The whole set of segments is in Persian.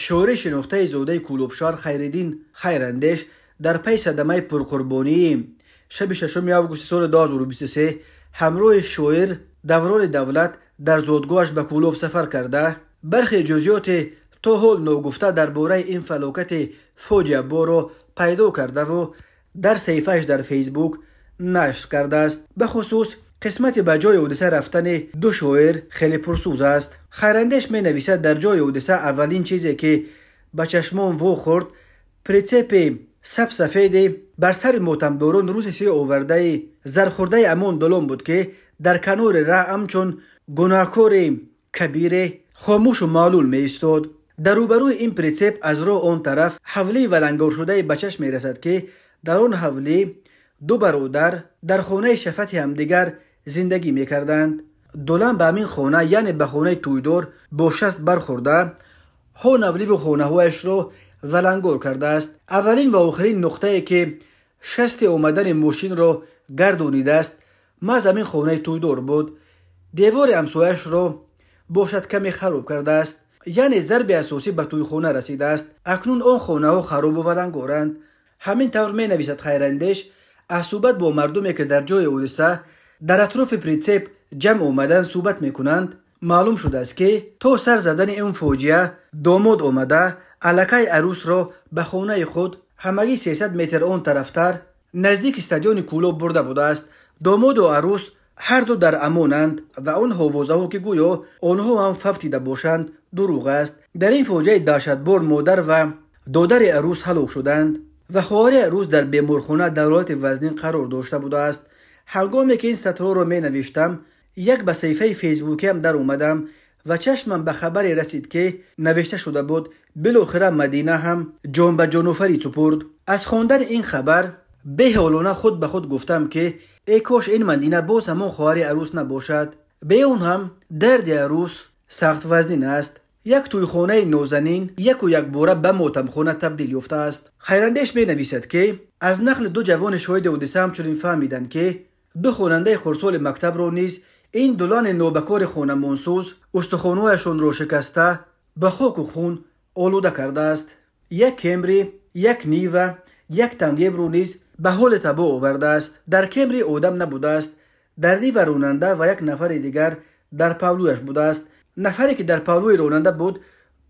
شورش نقطه زوده کولوبشار خیردین خیرندش در پی صدمه پرقربانی شب ششم می سال داز و همروه شویر دوران دولت در زودگوش به کلوب سفر کرده برخی جزیات تا حال نوگفته در بوره این فلوکت فوج بارو پیدا کرده و در سیفهش در فیسبوک نشت کرده است به خصوص قسمت به جای اودیسه رفتن دو شاعر خیلی پرسوز است خرندش می نویسد در جای اودیسه اولین چیزی که به چشمان وو خورد پریتپ سب سفید بر سر معتمداران روسیه آورده زرخورده امون دلون بود که در کنار راه همچون گناهکار کبیر خاموش و معلول می ایستاد در روبروی این پریتپ از رو آن طرف و ولنگور شده بچش می رسد که در آن حولی دو برادر در خونه شفت همدیگر زندگی میکردند دولان به همین خونه یعنی به خونه تویدور با شست برخورده هونولی و خونه هایش رو ولنگور کرده است اولین و آخرین نقطه ای که شست اومدن ماشین رو گردونیده است ما زمین خونه تویدور بود دیوار امسویش رو باشد کمی خراب کرده است یعنی ضرب اساسی به توی خونه رسیده است اکنون آن خونه ها خراب و ولنگورند همین طور می نویسد خیرندش با مردمی که در جای اولیسه در اطراف پریتسپ جمع اومدن صحبت میکنند معلوم شده است که تا سر زدن این فوجیه دامود اومده علکای عروس را به خونه خود همگی 300 متر اون طرفتر نزدیک استادیون کلوب برده بوده است دامود و عروس هر دو در امانند و اون حووزه ها که گویا آنها هم ففتیده باشند دروغ است در این فوجه داشت بر مادر و دادر عروس حلوک شدند و خواهر عروس در بیمورخونه در وزنین قرار داشته بوده است هرگامی که این سطرها رو می نوشتم یک به صفحه هم در اومدم و چشمم به خبر رسید که نوشته شده بود بالاخره مدینه هم جان به جانوفری چپرد. از خوندن این خبر به حالانه خود به خود گفتم که ای کاش این مدینه باز همون خواری عروس نباشد به اون هم درد عروس سخت وزنین است یک توی خونه نوزنین یک و یک بوره به موتم خونه تبدیل یافته است خیرندهش بنویسد که از نقل دو جوان و اودیسه همچنین فهمیدن که دو خواننده خرسول مکتب رو نیز این دولان نوبکار خونه منسوز استخونوهشون رو شکسته به خاک و خون آلوده کرده است یک کمری یک نیوه یک تنگیب رو نیز به حال تبا آورده است در کمری آدم نبوده است در نیوه روننده و یک نفر دیگر در پاولویش بوده است نفری که در پاولوی روننده بود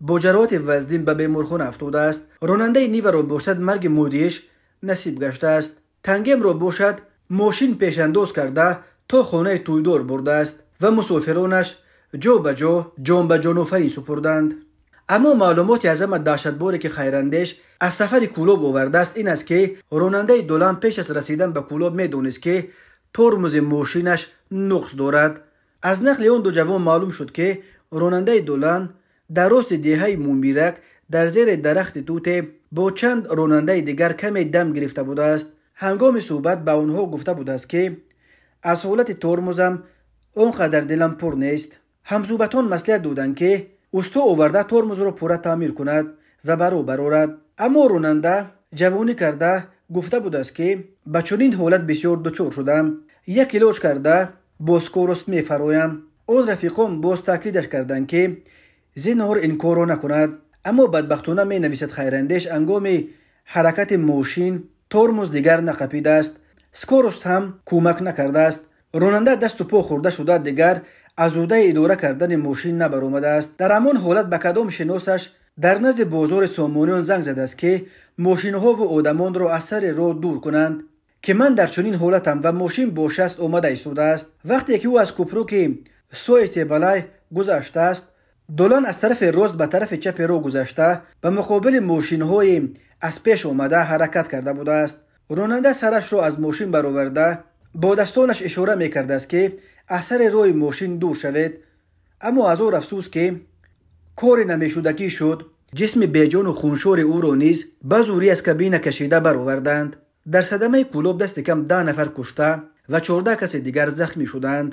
با جرات وزدین به خون افتاده است روننده نیوه رو باشد مرگ مودیش نصیب گشته است تنگیم را باشد ماشین انداز کرده تا خانه دور برده است و مسافرانش جو به جو، جان به فرین سپردند اما معلوماتی از همه دهشتباره که خیرندش از سفر کلوب آورده است این است که راننده دولان پیش از رسیدن به کلوب میدونست که ترمز ماشینش نقص دارد از نقل اون دو جوان معلوم شد که راننده دولان در راست دیهای مومیرک در زیر درخت توته با چند راننده دیگر کمی دم گرفته بوده است هنگام صحبت به اونها گفته بود است که از حالت ترمزم اونقدر دلم پر نیست همصوبتان مسئله دودند که استو آورده ترمز رو پوره تعمیر کند و برو برارد اما روننده جوانی کرده گفته بود است که به چنین حالت بسیار دچور شدم یک کلوش کرده می میفرایم آن رفیقم باز تاکیدش کردند که زینهار این کارو نکند اما بدبختونه می نویسد خیرندش انگام حرکت ماشین ترمز دیگر نقپیده است سکورست هم کمک نکرده است روننده دست و پا خورده شده دیگر از اوده اداره کردن ماشین نبرآمده است در همان حالت به کدام شناسش در نزد بازار سامانیان زنگ زده است که ها و آدمان را از سر راه دور کنند که من در چنین حالتم و ماشین با شست آمده است وقتی که او از کوپروک سویت بلای گذشته است دولان از طرف راست به طرف چپ را گذشته به مقابل های аз пеш омада ҳаракат карда будааст ронанда сарашро аз мошин бароварда бо дастонаш ишора мекардааст ки аз сари роҳи мошин дур шавед аммо аз ор афсӯс ки кори намешудагӣ шуд ҷисми беҷону хуншори ӯро низ ба зурӣ аз кабина кашида бароварданд дар садамаи кӯлоб дасти кам даҳ нафар кушта ва чордаҳ касе дигар захмӣ шуданд